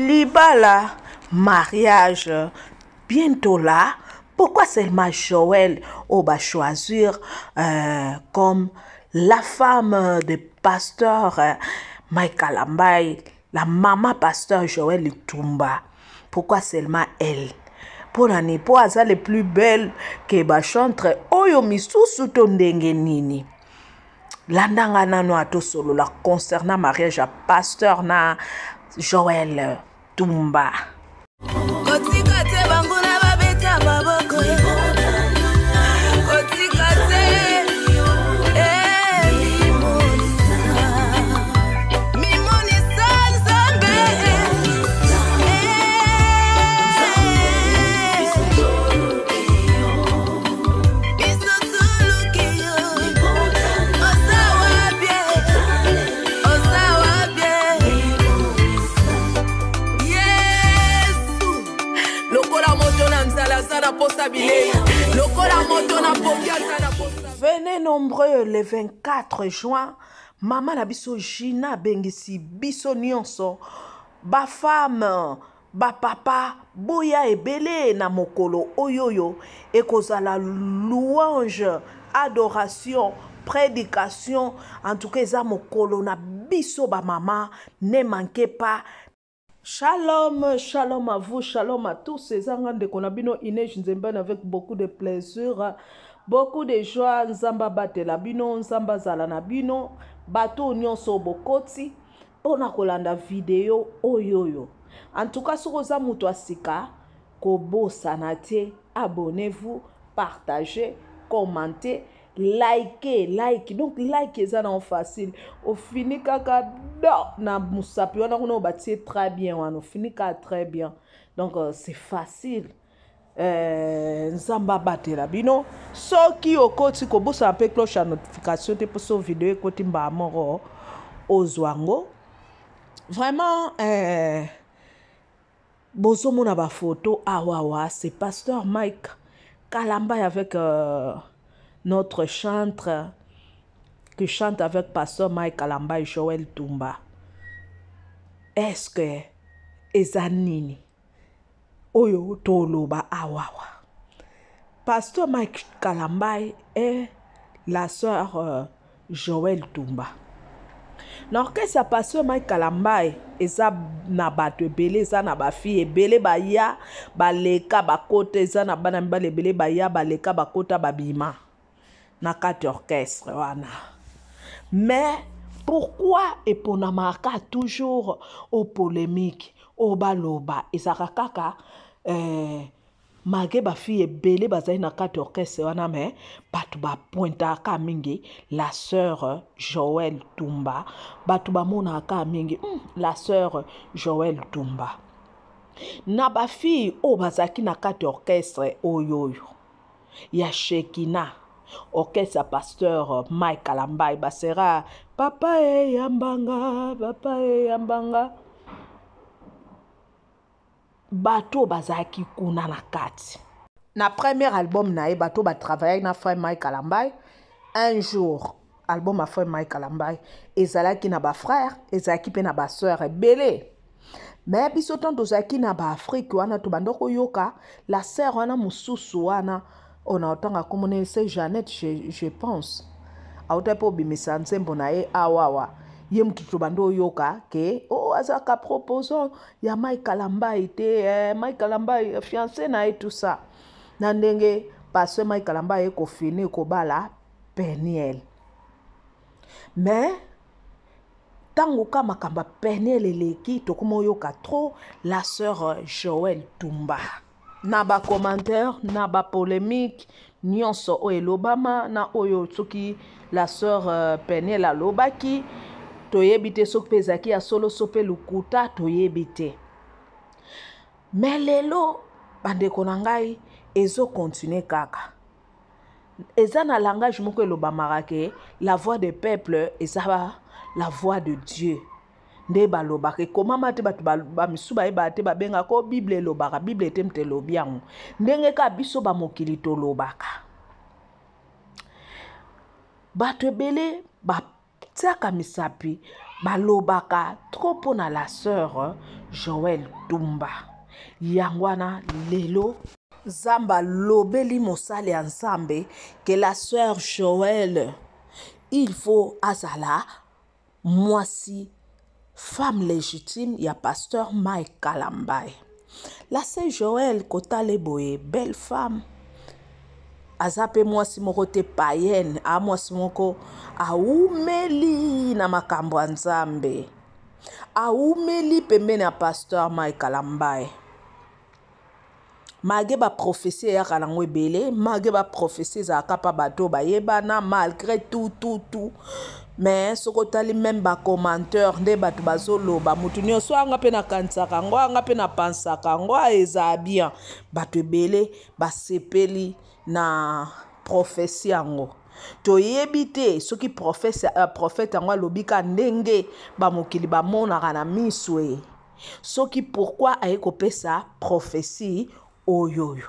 Libala, mariage, bientôt là, pourquoi seulement Joël oh, au bah, va choisir euh, comme la femme de pasteur euh, Mike Michael la maman pasteur Joël Tumba Pourquoi seulement elle pour l'année, pour les plus belles que ba chantre oyo to ndenge nini nana, to concernant mariage à pasteur na Joël Toumba. venez nombreux le 24 juin mama na biso gina abengisi biso nyonso bafame bapapa boya ebele na mokolo oyo oyo ekozala louange adoration prédication en tout cas eza mokolo na biso bamama ne manke pas Shalom, shalom à vous, shalom à tous. C'est Zangande qu'on a bino Inège Nzemben avec beaucoup de plaisir, beaucoup de joie. Nzamba batela bino, nzamba zalana bino, bato nyonso bokoti. On a kolanda vidéo oyoyo. En tout cas, si vous avez muto asika, kobo sanate, abonnez-vous, partagez, commentez. like like donc like ça, non facile on kaka non na puis On kuna obatie très bien wana fini ka très bien donc euh, c'est facile euh nzamba batela bino soki okoti vous mpe cloche à notification te pour ce vidéo ekoti mbala moko au yango vraiment euh, photo. photo awawa c'est pasteur mike kalamba avec euh, notre chantre qui chante avec pasteur Mike Alamba et Joel Tumba. Est-ce que ezanini oyo toloba awawa? Pasteur Mike Kalambai et la sœur euh, Joël Tumba. na orkestre ya pasteur mike kalambai eza na bato ebele eza na bafille ebele baya baleka bakota eza na bana mibale ebele baya baleka bakota babima naka d'orchestre wana mais pourquoi eponamaka toujours aux polémiques obaloba ezaka kaka eh, malgré bafille ebele bazali na kati orchestre wana me bato bapointaka mingi la sœur Joël tumba bato bamonaka mingi hmm, la sœur Joël tumba na bafille oyo oh, bazalaki na kati orchestre oyoyo, oyo ya shekina orchestre ya pasteur euh, mike alambai basera papa eyambanga papa eyambanga bato oyo bazalaki kuna na kati na premier album na ye bato oyo batravaillaki na frère mike alambai un jour album ya frère mike alambai ezalaki na bafrère ezalaki mpe na basœur ebele me biso ntango tozalaki na baafrike wana tobanda koyoka la sœur wana mosusu wana oyo na ntango akomona se janete je, je pense autai mpo obimisa nzembo na ye awa ah, awa ye motutu bande oyoka ke o oh, azalaka proposon ya mai kalambai te eh, mai kalambai fiance na ye tout ça na ndenge paster mai kalambai ekofini ekobala peniel mais ntango ka makambo ya peniel eleki tokoma oyoka trop la sœur joel tumba na bacommentaire na bapolémique nyonso oyo elobama na oyo soki la sœur euh, penel alobaki toyebi te soki mpe ezalaki ya solo so mpe lokuta toyebi te me lelo bandeko na ngai ezokontinue kaka eza na langage moko elobamaka ke la voix de peuple eza la voix de dieu nde balobaka ekomama te bato bamisu bayebaka te babengaka o bible elobaka bible ete moto elobi yango ndenge kaka biso bamokili tolobaka bato ebele batiaka misapi balobaka tro mpona la sœur joel tumba yango wana lelo nzambe alobeli mosali ya nzambe ke la sœur joel il faut azala mwasi femme légitime ya paster mike kalambai lase joel kotale boye belle femme aza mpe mwasi moko te payene a mwasi moko awumeli na makambo ya nzambe awumeli pembeni ya paster mike kalambai malgré baprofesi eyaka nango ebele malgré baprofesi ezalaka mpa bato bayebana malgré tout tout tout me soki otali meme bacommantare nde bato bazoloba motu nyonso anga mpe nakanisaka yango anga mpe napansaka yango ezala bien bato ebele basepeli na profesi yango toyebi te soki profete euh, yango alobi ka ndenge bamokili bamonaka na miso e soki pourkui aye kopesa profesi oyoyo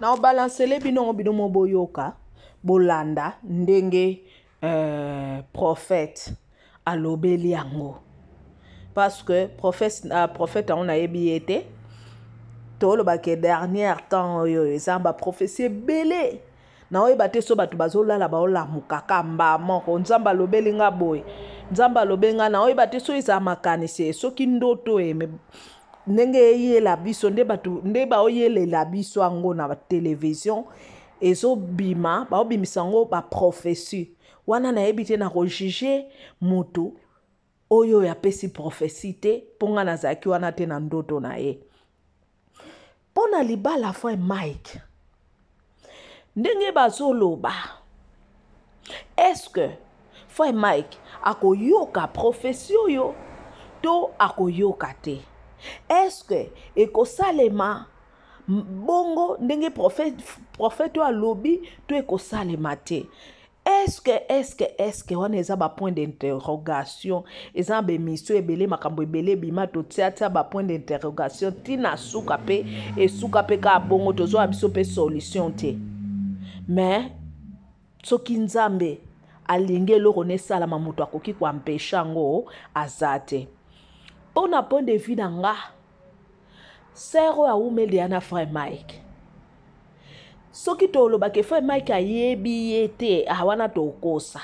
na obalansele bino ngo bino mo boyoka bolanda ndenge euh, prophète alobeli yango parce que prophète, uh, prophète yango nayebi ye te tolobaka dernière temps oyo eza baprophesie ebele naoyeba te so bato bazolala baolamuka ka mbaa moko nzambe alobeli nga boye nzambe alobeli nga naoyeba te so eza makanisi soki ndoto eme ndenge eyela biso nde bato nde baoyelela biso yango na televizion ezobima baobimisa yango baprofesi wana nayebi te nakojige moto oyo yapesi profesi te mpo nga nazalaki wana te na ndoto na ye mpo na libala fois mike ndenge bazoloba eske fois mike akoyoka profesi oyo to akoyoka te eske ekosalema bongo ndenge profete oyo alobi to ekosalema te eske eske eske wana eza bapoint d'interrogation eza bemission ebele makambo ebele ebima totiatia bapoint d'interrogation ntina suka mpe esuka mpe kaka bongo tozwa biso mpe solution te me soki nzambe alingi eloko na esalama moto akoki koampeshe yango aza te mpo na point de vue na nga ser oyo aumeli ana frère mike soki tolobaka efe mike ayebi ye te wana tokosa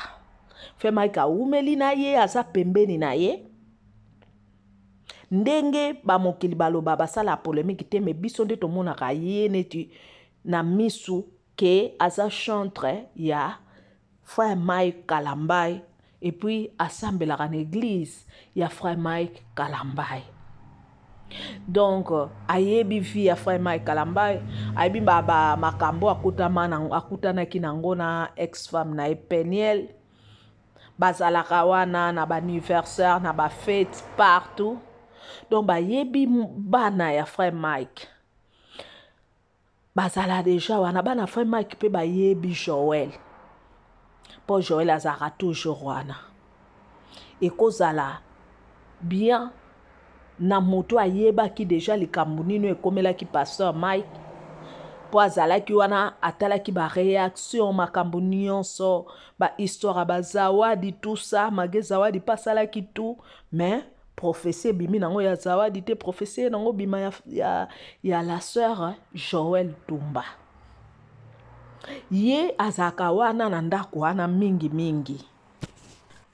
fe mike awumeli na ye aza pembeni na ye ndenge bamokili baloba basala polémike te me biso nde tomonaka ye neti na misu ke aza chantre ya frère mike kalambai epuis asambelaka na eglize ya frère mike kalambai donk ayebi vi ya frère mike kalambai ayebi makambo akutama akutanaki nango na ex femme na ye peniel bazalaka wana na baanniversaire na bafete partout donc bayebi bana ya frère mike bazala deja wana bana ya frère mike mpe bayebi joel mpo joel azalaka toujours wana ekozala bien na moto ayebaki deja likambo nino ekomelaki paster mike mpo azalaki wana atalaki bareaction makambo nyonso bahistware bazawadi tusa mage zawadi mpe asalaki tu mais profesi ebimi nango ya zawadi te profesi ye nango bima ya, ya, ya la sœur joel tumba ye azalaka wana na ndako wana mingimingi mingi.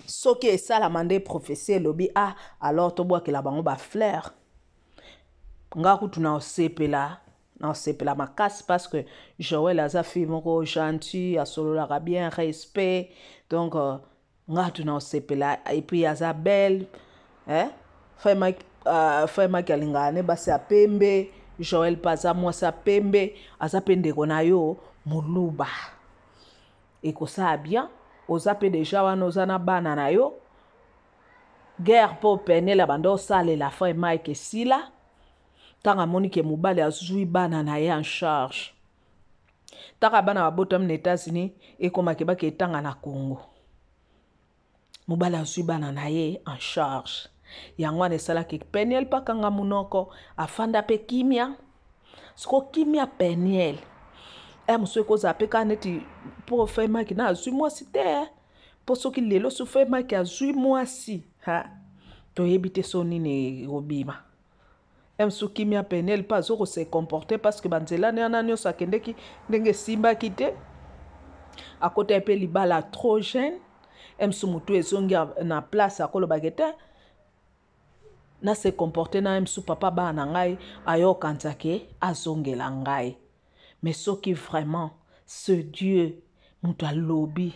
soki esalama nde profesi elobi ah alors tobwakela bango bafleur nga kutu na osepela na osepela makasi parce que joel aza fille moko gentil asololaka bien respect donc euh, nga kutu na osepela epuis aza belle eh? frère maki euh, alingaka ne basi ya pembe joel mpe aza mwasi ya pembe aza mpe ndeko na yo moluba ekosala bien oza mpe deja wana oza na bana na yo guerre mpo penela bando osalela fin mike esila ntango amoni ke mobali azwi bana na ye en charge ntango bana babotami na états-unis ekomaki bake etanga na congo mobali azwi bana na ye en charge yango wana esalaki peniel pakanga monoko afanda mpe kimia siko kimia peniel ya eh, moso ekozala mpe kaka neti mpo fai maki na azwi mwasi te mpo eh. soki lelo so fai maki azwi mwasi ha toyebi te so nini ekobima ya eh, moso kimia penel mpe azoko se comporte parceke banzela wana nyonso akendeki ndenge esimbaki te akota mpe libala trop jeune ya moso motu ezongi na place akolobaki te na se comporte na ye mosu papa bana na ngai ayokanzaki azongela ngai mais ce qui vraiment ce Dieu doit alobi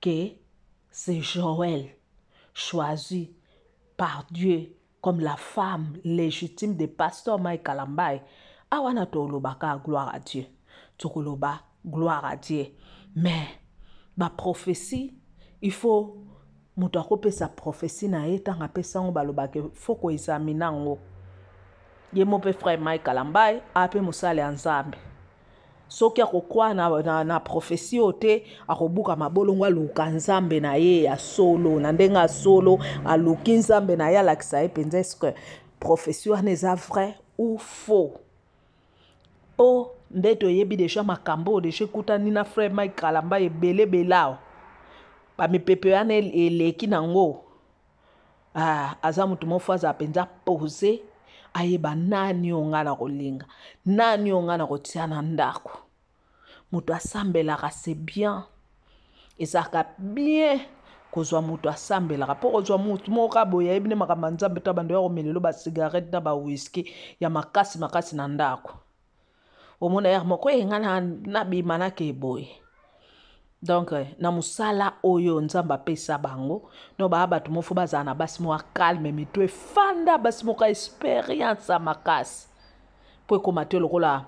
que c'est Joël choisi par Dieu comme la femme légitime de pasteur Mike Kalambai awana ah, tolobaka gloire à Dieu tokoloba gloire à Dieu mais ma prophétie il faut moto sa prophétie na ye ntango apesa yango faut qu'on examine yango ye mope frère mike kalambai ape mosala ya nzambe soki akokwaa na, na, na profesi oyo te akobukama bolongo aluka nzambe na ye ya solo na ndenge asolo aluki nzambe na ye alakisa ye mpenza eske profesi wana eza vrai ou faux o nde toyebi deja makambo oyo deja ekutani na frère mike kalamba ebele belao bamipepe wana eleki nango ah, aza motu mofo aza mpenza pose ayeba nani oyo nga na kolinga nani oyo nga na kotia na ndako moto asambelaka se bien ezalaka bien kozwa moto asambelaka mpo kozwa motu moka boye ayebi nde makambo ya nzambe to bando ya komelelo basigarete na bawiski ya makasi makasi na ndako omona yare moko eyenga nabima nake boye donk euh, na mosala oyo nzambe apesa bango no baya bato mofu bazala na basi moko calme mito efanda basi moko experience ya makasi mpo ekóma te lokola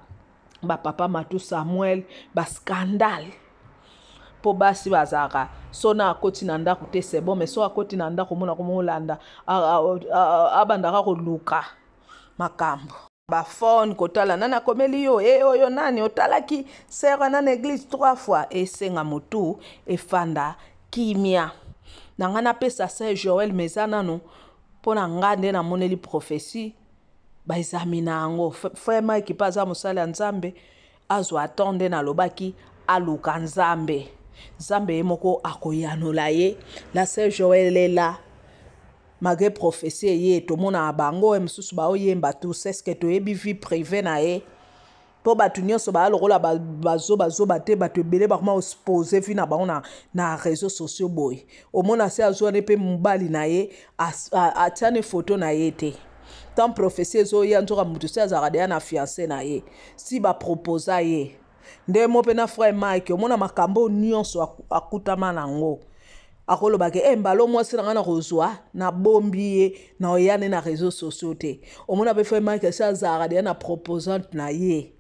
bapapa matu samuel baskandale mpo basi bazalaka so na akoti na ndako te c'est bon mais so akoti na ndako monako molanda abandaka koluka makambo bafone kotala nani akomeli yo e oyo nani otalaki ser wana na eglize trois fois esenga eh, motu efanda kimia na ngai napesa ser joel meza nano mpo na ngai nde namoneli prophesie baexami na yango frère mike mpe aza mosala ya nzambe azwa atan nde nalobaki aluka nzambe nzambe ye moko akoyanola ye la ser joel lela malgré prophesie eye tomonaka bango eh, mosusu baoyemba tous eske toyebi vie privé na ye mpo bato nyonso baya lokola bazobazoba te bato ebele bakoma ospose vi na bango na, na réseau sociaux boye omona se azwani mpe mobali na ye atiani foto na ye te ntan prophesie ezoya nzoka motu se azalaka deya na fiance na ye si baproposa ye nde mo mpe na frère mike omona makambo nyonso akutama nango aku akolobaka e eh, mbalomwasi nanga na na oyane na réseau te be na proposante na ye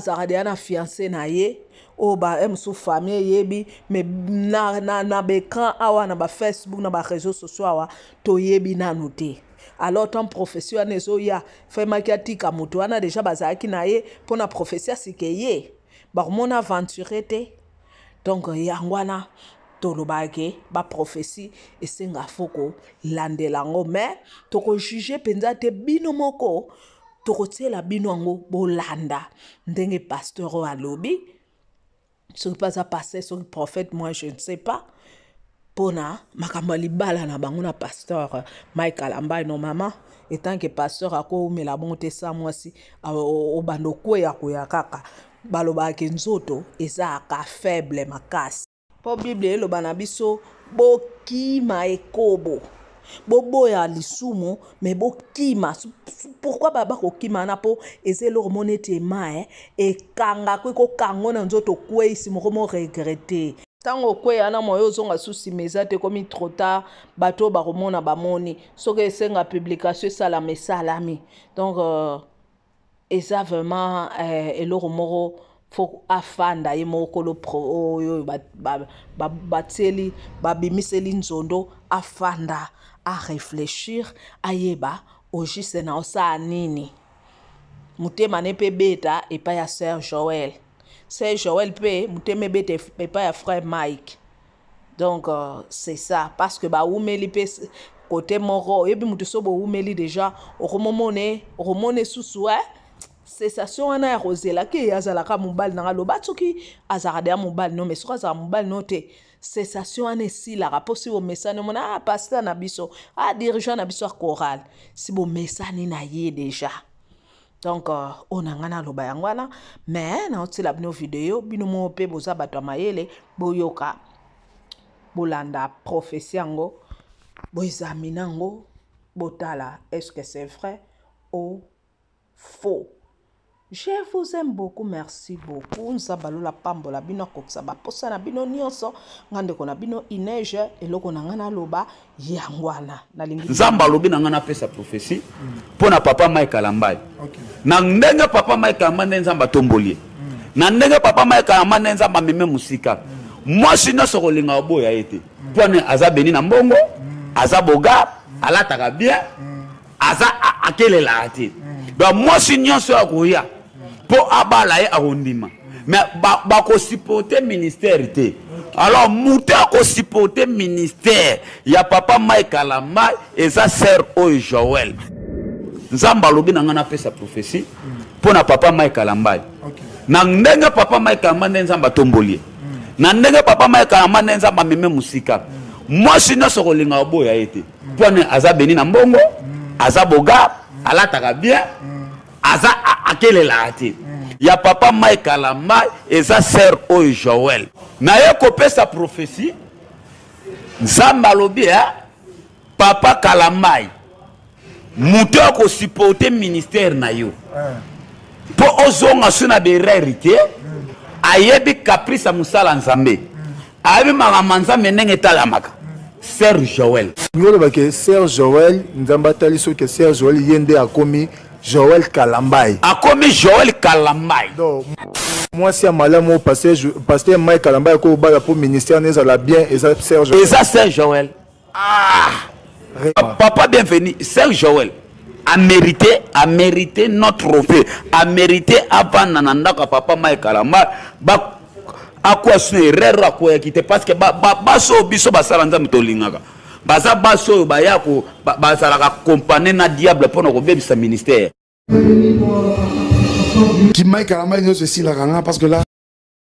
zara na fiancé na ye o ba eh, sou famille yebi me na, na, na bekan awa na Facebook na awa yebi na alors ton professeur nezo ya fai mike atika deja na ye ye aventure donc tolobaki baprofesi esengafu kolandela yango me tokojuge mpenza te bino moko tokotiela bino yango bolanda ndenge paster oyo alobi soki mpe aza paster soki prophète moi je ne sais pas mpona makambo ya libala na bango na paster mike alambai no mama etanke paster akoumela bongo te sa mwasi obanda okweya koya kaka balobaki nzoto eza aka faible makasi mpo bible eloba na biso bokima ekobo boboya lisumu me bokima pourkui baba bakokima wana mpo eza eloko mona ete ema e ekanga kwe kokango na nzoto kweisi moko mo regrete ntango okweya wana moyo ozonga susi me eza te komi trota bato oyo bakomona bamoni soki esenga publication esalama esalami donc euh, eza vraiment euh, eloko moko fo afanda ye moko lopro oyo batyeli babimiseli nzondo afanda areflechir ayeba ogise na osala nini motema ne mpe ebeta epai ya sœur joel sœur joel mpe motema ebeta epai ya frère mike donc euh, c'est ça parce que baumeli mpe kote moko oyebi motu so boumeli déjà okomomone okomone susu e eh? sensation wana ya kozelaki ye azalaka mobali na nga loba soki azalaka deya mobali no me soki azalaka mobali no te sensation wana esilaka mpo si bomesani omona ah, paster na biso ah, dirigeant na biso ya chorale si bomesani na ye deja donc euh, oyo na ngai naloba yango wana me naotila bino video bino moo mpe boza bato ya mayele boyoka bolanda profesi yango boexamine yango botala estce que c'est vrai ou faux je vous aime beaucoup merci beaucoup nzambe alolapambola bino akokisa baposa na bino nyonso nga ndeko na bino inege eloko na ngai naloba yango wana nalingi nzambe alobi na ngai napesa prophesie mpo na papa mike alambai na ndenge papa mike alambai nde nzambe atomboli ye mm. na ndenge papa mike alambai nde nzambe ameme mosika mm. mwasi nyonso kolinga oboya ye te mpone aza beni na mbongo mm. aza bogar alataka bien aza akelelaka te donc mwasi nyonso ya koya mpo abala ye akondima mais bakosupporte ministère te alors moto akosupporte ministère ya papa mai kalamba eza ser oyo joel nzambe alobi na ngai napesa prophesie mpo na papa mai kalambai na ndenge papa mai kalamba nde nzambe atomboli ye na ndenge papa mai kalamba nde nzambe ameme mosika mwasi nyonso kolinga oboya ye te mpo ane aza beni na mbongo aza boga alataka bien aza akelelaka te mm. ya papa mai kalama eza ser oyo joel naye kopesa profesi nzambe alobi eh, ya papa kalamai moto akosuporte ministère na yo mpo mm. ozonga so na berere te mm. ayebi caprice ya mosala nzambe ayebi makambo ya nzambe ndenge etalamaka ser joel ningi olobake ser joel nzambe atali soki ser joel ye nde akomi Joël Kalambay. comme Joël Kalambay. Moi c'est à malamu pasteur pasteur Mike Kalambay ko bala pour ministère nezala bien et ça Serge. Et ça Serge Joël. Ah. Papa bienvenu Serge Joël. a mérité a mérité notre trophée a mérité avanda na ndako ya papa mike kalamba akwasina quoi qui te parce que so biso basala nzambe mutolingaka baza basi oyo baya bazalaka kompane na diable mpona kobebisa ministère kimaikala mai nyonso esilaka nga parce que là